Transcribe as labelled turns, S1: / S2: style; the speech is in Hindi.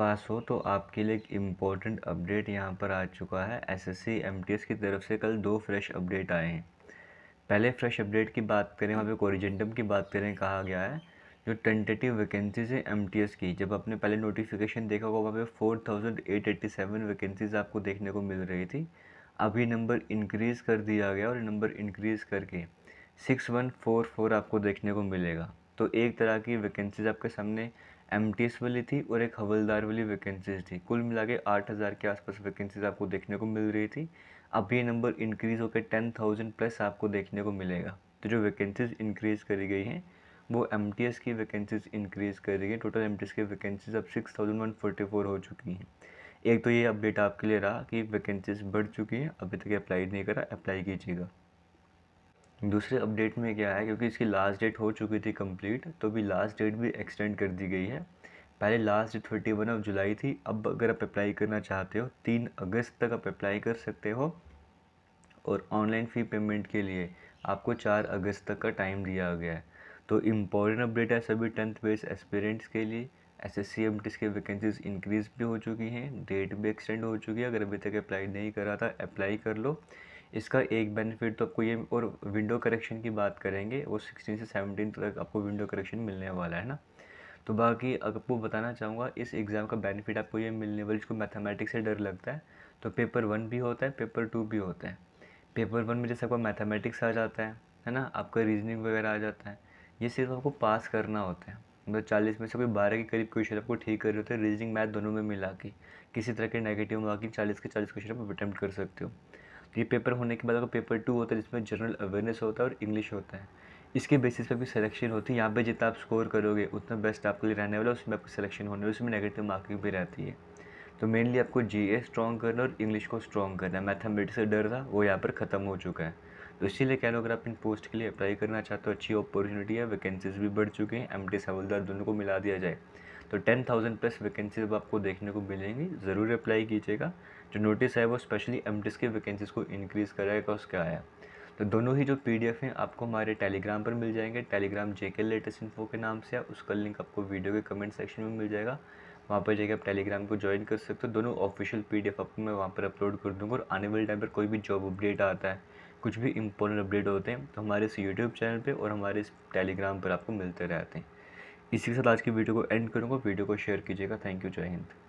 S1: पास हो तो आपके लिए एक इम्पॉर्टेंट अपडेट यहाँ पर आ चुका है एसएससी एमटीएस की तरफ से कल दो फ्रेश अपडेट आए हैं पहले फ्रेश अपडेट की बात करें वहाँ पे कोरिजेंडम की बात करें कहा गया है जो टेंटेटिव वैकेंसीज है एम की जब आपने पहले नोटिफिकेशन देखा होगा वहाँ पे four thousand eight eighty seven vacancies आपको देखने को मिल रही थी अभी नंबर इंक्रीज़ कर दिया गया और नंबर इंक्रीज़ करके सिक्स वन फोर फोर आपको देखने को मिलेगा तो एक तरह की वैकेंसीज आपके सामने एम वाली थी और एक हवलदार वाली वैकेंसीज थी कुल मिला के आठ हज़ार के आसपास वैकेंसीज आपको देखने को मिल रही थी अब ये नंबर इंक्रीज़ होकर टेन थाउजेंड प्लस आपको देखने को मिलेगा तो जो वैकेंसीज इंक्रीज़ करी गई हैं वो एम की वैकेंसीज इंक्रीज़ कर रही है टोटल एम की वैकेंसीज अब six thousand one forty four हो चुकी हैं एक तो ये अपडेट आपके लिए रहा कि वैकेंसीज बढ़ चुकी हैं अभी तक अप्लाई नहीं करा अप्लाई कीजिएगा दूसरे अपडेट में क्या है क्योंकि इसकी लास्ट डेट हो चुकी थी कंप्लीट तो भी लास्ट डेट भी एक्सटेंड कर दी गई है पहले last date thirty one of July थी अब अगर आप अप्लाई करना चाहते हो तीन अगस्त तक आप अप्लाई कर सकते हो और ऑनलाइन फ़ी पेमेंट के लिए आपको चार अगस्त तक का टाइम दिया गया है तो इम्पॉर्टेंट अपडेट है सभी टेंथ बेस एक्सपीरियंट्स के लिए एस एस सी एम टीस की वैकेंसीज इंक्रीज़ भी हो चुकी हैं डेट भी एक्सटेंड हो चुकी है अगर अभी तक अप्लाई नहीं करा था अप्लाई कर लो इसका एक बेनिफिट तो आपको ये और विंडो करेक्शन की बात करेंगे वो सिक्सटीन से सेवनटीन तक आपको विंडो करेक्शन मिलने वाला है ना तो बाकी आपको बताना चाहूँगा इस एग्ज़ाम का बेनिफिट आपको ये मिलने वाला जिसको मैथमेटिक्स से डर लगता है तो पेपर वन भी होता है पेपर टू भी होता है पेपर वन में जैसे आपका मैथमेटिक्स आ जाता है है ना आपका रीजनिंग वगैरह आ जाता है ये सिर्फ आपको पास करना होता है मतलब चालीस में से कोई बारह के करीब क्वेश्चन आपको ठीक कर रहे होते हैं रीजनिंग मैथ दोनों में मिला के किसी तरह के नेगेटिव में बाकी चालीस के चालीस क्वेश्चन आप अटैम्प्ट कर सकते हो ये पेपर होने के बाद आपका पेपर टू होता है जिसमें जनरल अवेयरनेस होता है और इंग्लिश होता है इसके बेसिस पर भी सिलेक्शन होती है यहाँ पे जितना आप स्कोर करोगे उतना बेस्ट आपके लिए रहने वाला है उसमें आपको सिलेक्शन होने वाले उसमें नेगेटिव मार्किंग भी रहती है तो मेनली आपको जी ए स्ट्रॉन्ग करना और इंग्लिश को स्ट्रॉन्ग करना है मैथमेटिक्स का डर था वो यहाँ पर ख़त्म हो चुका है तो इसीलिए कह लो अगर आप इन पोस्ट के लिए अप्लाई करना चाहते हो अच्छी अपॉर्चुनिटी है वैकेंसीज भी बढ़ चुकी हैं एम टी दोनों को मिला दिया जाए तो टेन थाउजेंड प्लस वैकेंसीज अब आपको देखने को मिलेंगी ज़रूर अप्लाई कीजिएगा जो नोटिस है वो स्पेशली एम की वैकेंसीज़ को इंक्रीज़ कराएगा उसका आया तो दोनों ही जो पी हैं आपको हमारे टेलीग्राम पर मिल जाएंगे टेलीग्राम जे के लेटेस्ट इन्फो के नाम से है उसका लिंक आपको वीडियो के कमेंट सेक्शन में मिल जाएगा वहाँ पर जाकर आप टेलीग्राम को ज्वाइन कर सकते हो दोनों ऑफिशियल पी आपको मैं वहाँ पर अपलोड कर दूँगा और आने वाले टाइम पर कोई भी जॉब अपडेट आता है कुछ भी इंपॉर्टेंट अपडेट होते हैं तो हमारे इस यूट्यूब चैनल पर और हमारे इस टेलीग्राम पर आपको मिलते रहते हैं इसी के साथ आज की वीडियो को एंड करूँगा वीडियो को शेयर कीजिएगा थैंक यू जय हिंद